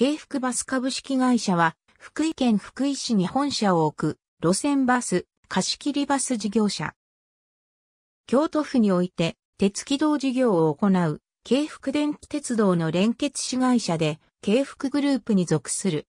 京福バス株式会社は、福井県福井市に本社を置く、路線バス、貸切バス事業者。京都府において、鉄軌道事業を行う、京福電気鉄道の連結子会社で、京福グループに属する。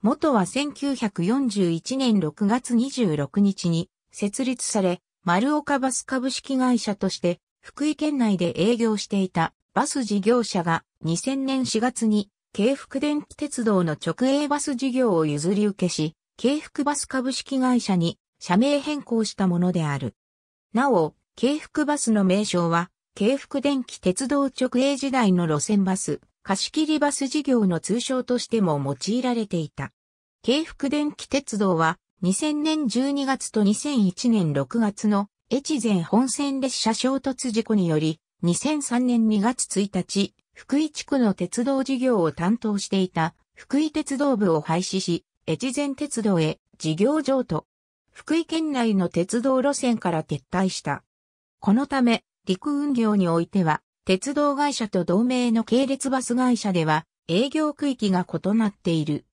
元は1941年6月26日に設立され、丸岡バス株式会社として、福井県内で営業していたバス事業者が2000年4月に京福電気鉄道の直営バス事業を譲り受けし、京福バス株式会社に社名変更したものである。なお、京福バスの名称は、京福電気鉄道直営時代の路線バス、貸切バス事業の通称としても用いられていた。京福電気鉄道は、2000年12月と2001年6月の越前本線列車衝突事故により、2003年2月1日、福井地区の鉄道事業を担当していた福井鉄道部を廃止し、越前鉄道へ事業譲渡。福井県内の鉄道路線から撤退した。このため、陸運業においては、鉄道会社と同盟の系列バス会社では、営業区域が異なっている。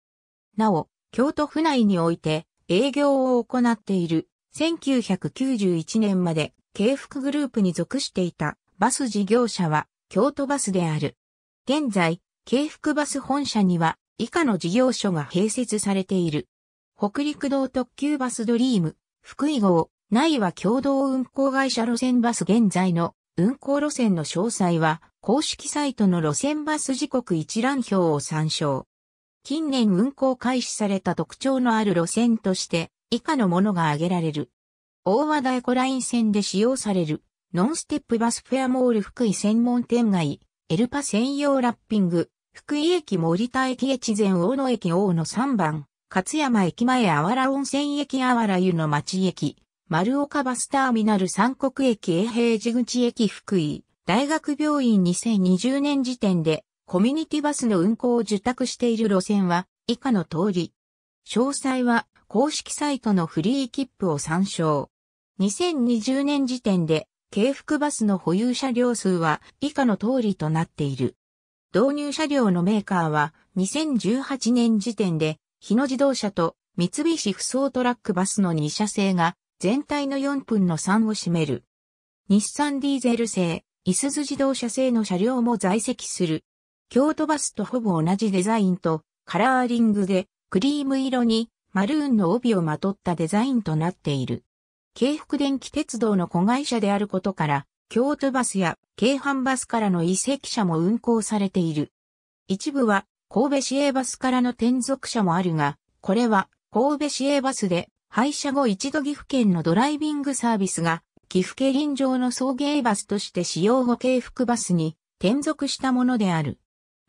なお、京都府内において、営業を行っている、1991年まで、京福グループに属していた、バス事業者は、京都バスである。現在、京福バス本社には以下の事業所が併設されている。北陸道特急バスドリーム、福井号、内は共同運行会社路線バス現在の運行路線の詳細は公式サイトの路線バス時刻一覧表を参照。近年運行開始された特徴のある路線として以下のものが挙げられる。大和大古ライン線で使用されるノンステップバスフェアモール福井専門店街、エルパ専用ラッピング、福井駅森田駅越前大野駅大野3番、勝山駅前あわら温泉駅あわら湯の町駅、丸岡バスターミナル三国駅永平寺口駅福井、大学病院2020年時点で、コミュニティバスの運行を受託している路線は、以下の通り。詳細は、公式サイトのフリー切符を参照。2020年時点で、軽幅バスの保有車両数は以下の通りとなっている。導入車両のメーカーは2018年時点で日野自動車と三菱不走トラックバスの2車製が全体の4分の3を占める。日産ディーゼル製、イスズ自動車製の車両も在籍する。京都バスとほぼ同じデザインとカラーリングでクリーム色にマルーンの帯をまとったデザインとなっている。京福電気鉄道の子会社であることから、京都バスや京阪バスからの移籍車も運行されている。一部は神戸市営バスからの転属車もあるが、これは神戸市営バスで廃車後一度岐阜県のドライビングサービスが岐阜県臨場の送迎バスとして使用後京福バスに転属したものである。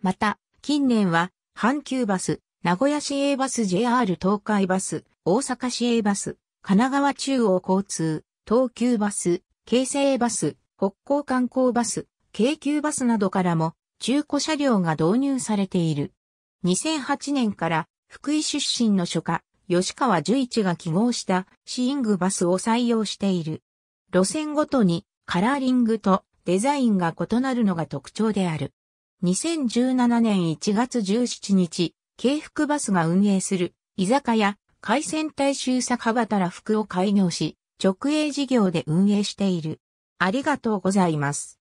また、近年は阪急バス、名古屋市営バス JR 東海バス、大阪市営バス、神奈川中央交通、東急バス、京成バス、北港観光バス、京急バスなどからも中古車両が導入されている。2008年から福井出身の書家、吉川十一が記号したシーングバスを採用している。路線ごとにカラーリングとデザインが異なるのが特徴である。2017年1月17日、京福バスが運営する居酒屋海鮮大衆酒場たら服を開業し、直営事業で運営している。ありがとうございます。